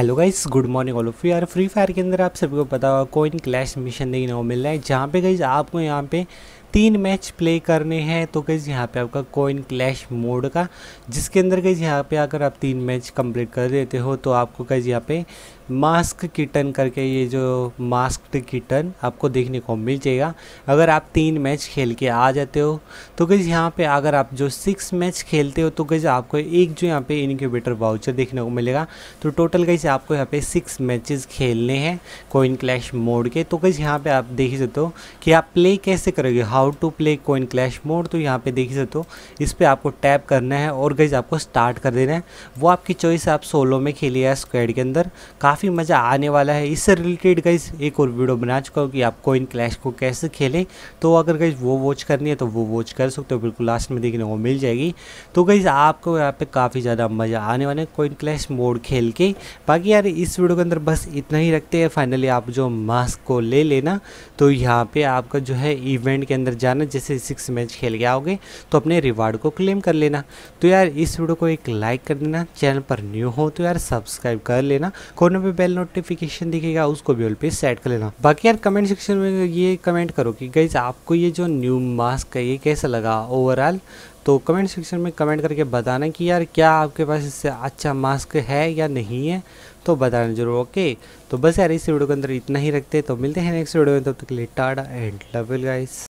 hello guys good morning all of you यार Free Fire के अंदर आप सभी को पता होगा कोइन क्लैश मिशन देखने को मिल रहा है जहाँ पे गई आपको यहाँ पे तीन मैच प्ले करने हैं तो गई यहाँ पे आपका कोइन क्लैश मोड का जिसके अंदर गई यहाँ पे अगर आप तीन मैच कंप्लीट कर देते हो तो आपको गई यहाँ पे मास्क किटन करके ये जो मास्क किटन आपको देखने को मिल जाएगा अगर आप तीन मैच खेल के आ जाते हो तो गई यहाँ पे अगर आप जो सिक्स मैच खेलते हो तो गई आपको एक जो यहाँ पे इनक्यूबेटर वाउचर देखने को मिलेगा तो टोटल गई आपको यहाँ पे सिक्स मैचेस खेलने हैं कोइन क्लैश मोड के तो गई यहाँ पे आप देख सकते हो कि आप प्ले कैसे करोगे how how to play coin clash mode तो यहाँ पे देख सकते हो इस पर आपको टैप करना है और गई आपको स्टार्ट कर देना है वो आपकी चॉइस आप सोलो में खेलिए या के अंदर काफ़ी मज़ा आने वाला है इससे रिलेटेड गाइज एक और वीडियो बना चुका हूँ कि आप कोइन क्लैश को कैसे खेलें तो अगर गई वो वॉच करनी है तो वो वॉच कर सकते हो बिल्कुल लास्ट में देखने को मिल जाएगी तो गई आपको यहाँ पे काफ़ी ज़्यादा मज़ा आने वाला है कोइन क्लैश मोड खेल के बाकी यार इस वीडियो के अंदर बस इतना ही रखते हैं फाइनली आप जो मास्क को ले लेना तो यहाँ पे आपका जो है इवेंट के अंदर अंदर जाना जैसे सिक्स मैच खेल के आओगे तो अपने रिवार्ड को क्लेम कर लेना तो यार इस वीडियो को एक लाइक कर देना चैनल पर न्यू हो तो यार सब्सक्राइब कर लेना कोने पे बेल नोटिफिकेशन दिखेगा उसको भी ऑल पे सेट कर लेना बाकी यार कमेंट सेक्शन में ये कमेंट करो कि गाइज आपको ये जो न्यू मास्क है ये कैसा लगा ओवरऑल तो कमेंट सेक्शन में कमेंट करके बताना कि यार क्या आपके पास इससे अच्छा मास्क है या नहीं है तो बताना जरूर ओके तो बस यार इस वीडियो के अंदर इतना ही रखते हैं तो मिलते हैं नेक्स्ट वीडियो में तब तक के लिए टाटा एंड लव गाइस